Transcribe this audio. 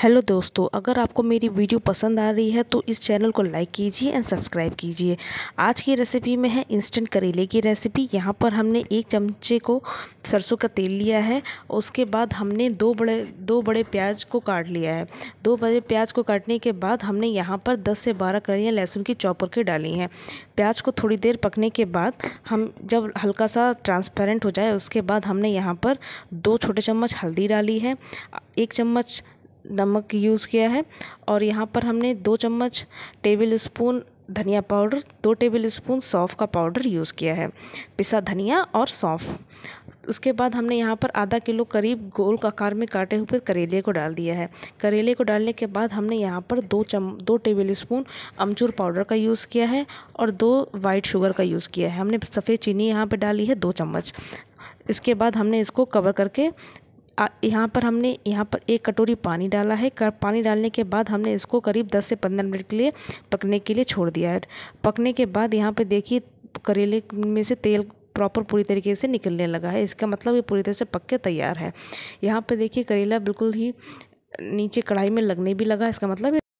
hello दोस्तों अगर आपको मेरी वीडियो पसंद आ रही है तो इस चैनल को लाइक कीजिए एंड सब्सक्राइब कीजिए आज की रेसिपी में है इंस्टेंट करेले की रेसिपी यहाँ पर हमने एक चमचे को सरसों का तेल लिया है उसके बाद हमने दो बड़े दो बड़े प्याज को काट लिया है दो बड़े प्याज को काटने के बाद हमने यहाँ पर दस से बारह कलियाँ लहसुन की चौपर के डाली हैं प्याज को थोड़ी देर पकने के बाद हम जब हल्का सा ट्रांसपेरेंट हो जाए उसके बाद हमने यहाँ पर दो छोटे चम्मच हल्दी डाली है एक चम्मच नमक यूज़ किया है और यहाँ पर हमने दो चम्मच टेबल स्पून धनिया पाउडर दो टेबल स्पून सौंफ का पाउडर यूज़ किया है पिसा धनिया और सौंफ उसके बाद हमने यहाँ पर आधा किलो करीब गोल आकार में काटे हुए करेले को डाल दिया है करेले को डालने के बाद हमने यहाँ पर दो चम दो टेबल स्पून अमचूर पाउडर का यूज़ किया है और दो वाइट शुगर का यूज़ किया है हमने सफ़ेद चीनी यहाँ पर डाली है दो चम्मच इसके बाद हमने इसको कवर करके यहाँ पर हमने यहाँ पर एक कटोरी पानी डाला है पानी डालने के बाद हमने इसको करीब 10 से 15 मिनट के लिए पकने के लिए छोड़ दिया है पकने के बाद यहाँ पर देखिए करेले में से तेल प्रॉपर पूरी तरीके से निकलने लगा है इसका मतलब ये पूरी तरह से पक के तैयार है यहाँ पर देखिए करेला बिल्कुल ही नीचे कढ़ाई में लगने भी लगा इसका मतलब